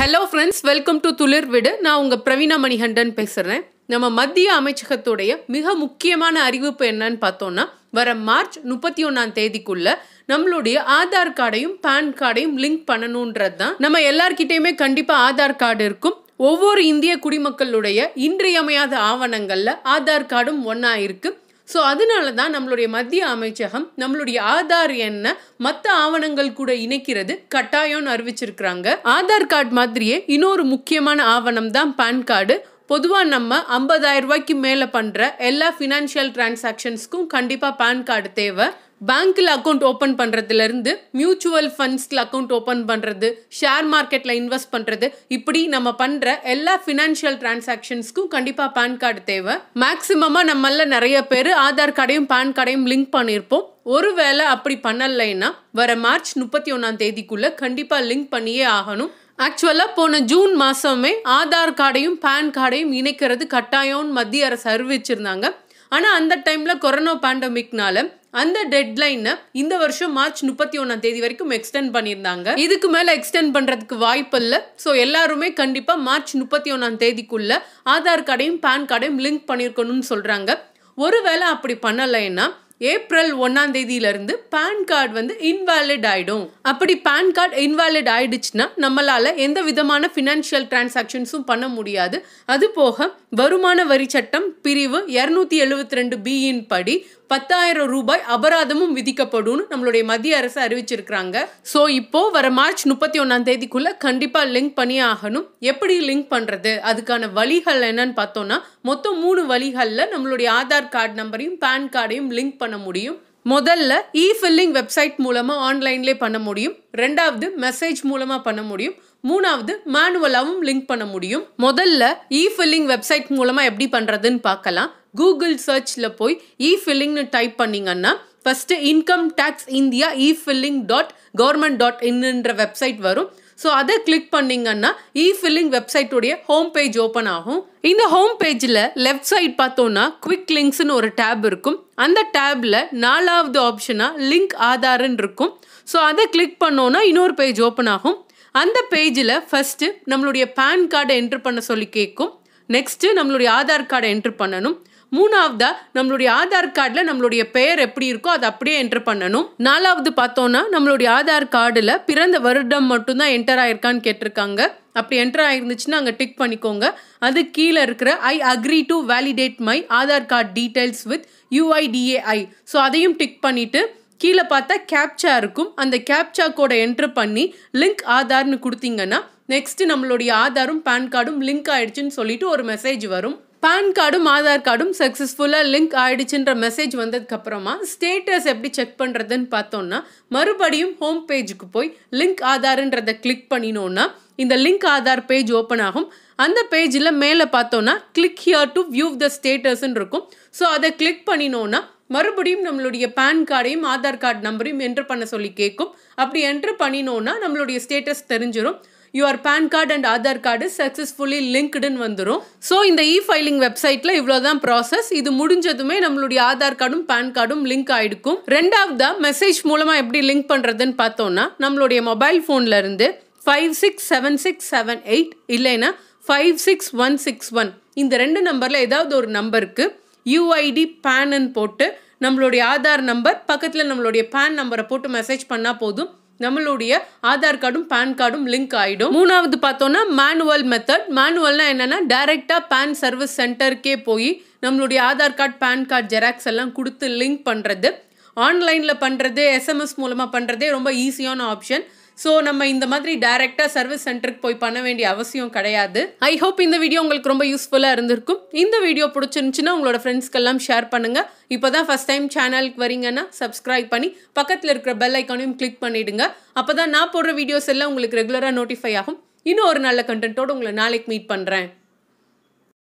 hello friends welcome to துளிர் விடு நான் உங்கள் பிரவீணா மணிகண்டன் பேசுகிறேன் நம்ம மத்திய அமைச்சகத்துடைய மிக முக்கியமான அறிவிப்பு என்னன்னு பார்த்தோன்னா வர மார்ச் முப்பத்தி ஒன்றாம் தேதிக்குள்ள நம்மளுடைய ஆதார் கார்டையும் பேன் கார்டையும் லிங்க் பண்ணணுன்றது தான் நம்ம எல்லார்கிட்டையுமே கண்டிப்பாக ஆதார் கார்டு இருக்கும் ஒவ்வொரு இந்திய குடிமக்களுடைய இன்றியமையாத ஆவணங்களில் ஆதார் கார்டும் ஒன்றா இருக்கு ஸோ அதனால தான் நம்மளுடைய மத்திய அமைச்சகம் நம்மளுடைய ஆதார் எண்ணை மற்ற ஆவணங்கள் கூட இணைக்கிறது கட்டாயம்னு அறிவிச்சிருக்கிறாங்க ஆதார் கார்டு மாதிரியே இன்னொரு முக்கியமான ஆவணம் தான் பேன் கார்டு பொதுவாக நம்ம ஐம்பதாயிரம் ரூபாய்க்கு மேலே பண்ணுற எல்லா ஃபினான்ஷியல் டிரான்சாக்ஷன்ஸ்க்கும் கண்டிப்பாக பேன் கார்டு தேவை பேங்க்கில் அக்கௌண்ட் ஓப்பன் பண்ணுறதுலேருந்து மியூச்சுவல் ஃபண்ட்ஸில் அக்கௌண்ட் ஓப்பன் பண்ணுறது ஷேர் மார்க்கெட்டில் இன்வெஸ்ட் பண்ணுறது இப்படி நம்ம பண்ணுற எல்லா ஃபினான்ஷியல் டிரான்சாக்ஷன்ஸ்க்கும் கண்டிப்பாக பேன் கார்டு தேவை மேக்ஸிமமாக நம்மள நிறைய பேர் ஆதார் கார்டையும் பேன் கார்டையும் லிங்க் பண்ணியிருப்போம் ஒருவேளை அப்படி பண்ணலைன்னா வர மார்ச் முப்பத்தி ஒன்றாம் தேதிக்குள்ளே கண்டிப்பாக லிங்க் பண்ணியே ஆகணும் ஆக்சுவலாக போன ஜூன் மாதமே ஆதார் கார்டையும் பேன் கார்டையும் இணைக்கிறது கட்டாயம்னு மத்திய அரசு அறிவிச்சிருந்தாங்க ஆனால் அந்த டைமில் கொரோனா பேண்டமிக்னால அந்த டெட்லைனை இந்த வருஷம் மார்ச் முப்பத்தி ஒன்றாம் தேதி வரைக்கும் எக்ஸ்டெண்ட் பண்ணியிருந்தாங்க இதுக்கு மேலே எக்ஸ்டெண்ட் பண்ணுறதுக்கு வாய்ப்பு இல்ல ஸோ எல்லாருமே கண்டிப்பாக மார்ச் முப்பத்தி ஒன்றாம் தேதிக்குள்ள ஆதார் கார்டையும் பேன் கார்டையும் லிங்க் பண்ணிருக்கணும்னு சொல்கிறாங்க ஒருவேளை அப்படி பண்ணலைன்னா ஏப்ரல் தேதியில இருந்து பேன் கார்டு வந்து இன்வாலிட் ஆகிடும் அப்படி பேன் கார்டு இன்வாலிட் ஆயிடுச்சுன்னா நம்மளால் எந்த விதமான ஃபினான்ஷியல் டிரான்சாக்ஷன்ஸும் பண்ண முடியாது அது போக வருமான வரி சட்டம் பிரிவு இரநூத்தி எழுபத்தி ரெண்டு பியின் படி பத்தாயிரம் ரூபாய் அபராதமும் விதிக்கப்படும் நம்மளுடைய மத்திய அரசு அறிவிச்சிருக்கிறாங்க ஸோ இப்போ வர மார்ச் முப்பத்தி ஒன்னாம் தேதிக்குள்ள கண்டிப்பாக லிங்க் பண்ணியே ஆகணும் எப்படி லிங்க் பண்ணுறது அதுக்கான வழிகள் என்னன்னு பார்த்தோம்னா மொத்தம் மூணு வழிகளில் நம்மளுடைய ஆதார் கார்டு நம்பரையும் பேன் கார்டையும் லிங்க் பண்ண முடியும் முதல்ல இ ஃபில்லிங் வெப்சைட் மூலமாக ஆன்லைன்லேயே பண்ண முடியும் ரெண்டாவது மெசேஜ் மூலமாக பண்ண முடியும் மூணாவது மேனுவலாகவும் லிங்க் பண்ண முடியும் முதல்ல இ ஃபில்லிங் வெப்சைட் மூலமாக எப்படி பண்ணுறதுன்னு பார்க்கலாம் கூகுள் சர்ச்சில் போய் இ ஃபில்லிங்னு டைப் பண்ணிங்கன்னா first income tax India e filing dot government dot இன்னுன்ற வெப்சைட் வரும் ஸோ அதை கிளிக் பண்ணிங்கன்னா இ ஃபில்லிங் வெப்சைட்டுடைய ஹோம் பேஜ் ஓப்பன் ஆகும் இந்த ஹோம் பேஜில் லெஃப்ட் சைட் பார்த்தோன்னா குவிக் லிங்க்ஸ்னு ஒரு டேப் இருக்கும் அந்த டேப்பில் நாலாவது ஆப்ஷனாக லிங்க் ஆதாருன்னு இருக்கும் ஸோ அதை கிளிக் பண்ணோன்னா இன்னொரு பேஜ் ஓப்பன் ஆகும் அந்த பேஜில் ஃபஸ்ட்டு நம்மளுடைய பேன் கார்டை என்ட்ரு பண்ண சொல்லி கேட்கும் நெக்ஸ்ட்டு நம்மளுடைய ஆதார் கார்டை என்ட்ரு பண்ணணும் மூணாவதாக நம்மளுடைய ஆதார் கார்டில் நம்மளுடைய பெயர் எப்படி இருக்கோ அதை அப்படியே என்டர் பண்ணணும் நாலாவது பார்த்தோன்னா நம்மளுடைய ஆதார் கார்டில் பிறந்த வருடம் மட்டும்தான் என்டர் ஆயிருக்கான்னு கேட்டிருக்காங்க அப்படி என்டர் ஆயிருந்துச்சுன்னா அங்கே டிக் பண்ணிக்கோங்க அது கீழே இருக்கிற I agree to validate my Aadhaar card details with UIDAI so அதையும் டிக் பண்ணிவிட்டு கீழே பார்த்தா கேப்சா இருக்கும் அந்த கேப்சா கோடை என்ட்ரு பண்ணி லிங்க் ஆதார்னு கொடுத்தீங்கன்னா நெக்ஸ்ட்டு நம்மளுடைய ஆதாரும் பேன் கார்டும் லிங்க் ஆகிடுச்சின்னு சொல்லிவிட்டு ஒரு மெசேஜ் வரும் பேன் கார்டும் ஆதார் கார்டும் சக்ஸஸ்ஃபுல்லாக லிங்க் ஆகிடுச்சுன்ற மெசேஜ் வந்ததுக்கப்புறமா ஸ்டேட்டஸ் எப்படி செக் பண்ணுறதுன்னு பார்த்தோன்னா மறுபடியும் ஹோம் பேஜுக்கு போய் லிங்க் ஆதார்ன்றதை கிளிக் பண்ணினோன்னா இந்த லிங்க் ஆதார் பேஜ் ஓப்பன் ஆகும் அந்த பேஜில் மேலே பார்த்தோன்னா click here to view the ஸ்டேட்டஸ்ன்னு இருக்கும் ஸோ அதை கிளிக் பண்ணினோன்னா மறுபடியும் நம்மளுடைய பேன் கார்டையும் ஆதார் கார்டு நம்பரையும் என்ட்ரு பண்ண சொல்லி கேட்கும் அப்படி என்ட்ரு பண்ணினோன்னா நம்மளுடைய ஸ்டேட்டஸ் தெரிஞ்சிடும் your pan card and Aadhaar card successfully லிங்க்டுன்னு வந்துடும் ஸோ இந்த இ ஃபைலிங் வெப்சைட்டில் இவ்வளோ தான் ப்ராசஸ் இது முடிஞ்சதுமே நம்மளுடைய ஆதார் கார்டும் பேன் கார்டும் லிங்க் ஆகிடுக்கும் ரெண்டாவதாக மெசேஜ் மூலமாக எப்படி லிங்க் பண்ணுறதுன்னு பார்த்தோன்னா நம்மளுடைய மொபைல் ஃபோன்லேருந்து five six seven six seven eight இல்லைன்னா five six one six one இந்த ரெண்டு நம்பரில் ஏதாவது ஒரு நம்பருக்கு யூஐடி பேனுன்னு போட்டு நம்மளுடைய ஆதார் நம்பர் பக்கத்தில் நம்மளுடைய பேன் நம்பரை போட்டு மெசேஜ் பண்ணால் போதும் நம்மளுடைய ஆதார் கார்டும் பேன் கார்டும் லிங்க் ஆகிடும் மூணாவது பார்த்தோன்னா மேனுவல் மெத்தட் மேனுவல்னால் என்னென்னா டைரெக்டாக பேன் சர்வீஸ் சென்டருக்கே போய் நம்மளுடைய Aadhaar card pan card xerox எல்லாம் கொடுத்து லிங்க் பண்ணுறது ஆன்லைனில் பண்ணுறது எஸ்எம்எஸ் மூலமாக பண்ணுறதே ரொம்ப ஈஸியான ஆப்ஷன் ஸோ நம்ம இந்த மாதிரி டைரெக்டாக சர்வீஸ் சென்டருக்கு போய் பண்ண வேண்டிய அவசியம் கிடையாது ஐ ஹோப் இந்த வீடியோ உங்களுக்கு ரொம்ப யூஸ்ஃபுல்லாக இருந்திருக்கும் இந்த வீடியோ பிடிச்சிருந்துச்சுன்னா உங்களோட ஃப்ரெண்ட்ஸ்க்கெல்லாம் ஷேர் பண்ணுங்கள் இப்போ தான் ஃபஸ்ட் டைம் சேனலுக்கு வரீங்கன்னா சப்ஸ்கிரைப் பண்ணி பக்கத்தில் இருக்கிற பெல் ஐக்கானையும் கிளிக் பண்ணிவிடுங்க அப்போ தான் நான் போடுற வீடியோஸ் எல்லாம் உங்களுக்கு ரெகுலராக நோட்டிஃபை ஆகும் இன்னும் ஒரு நல்ல கண்டென்ட்டோடு உங்களை நாளைக்கு மீட் பண்ணுறேன்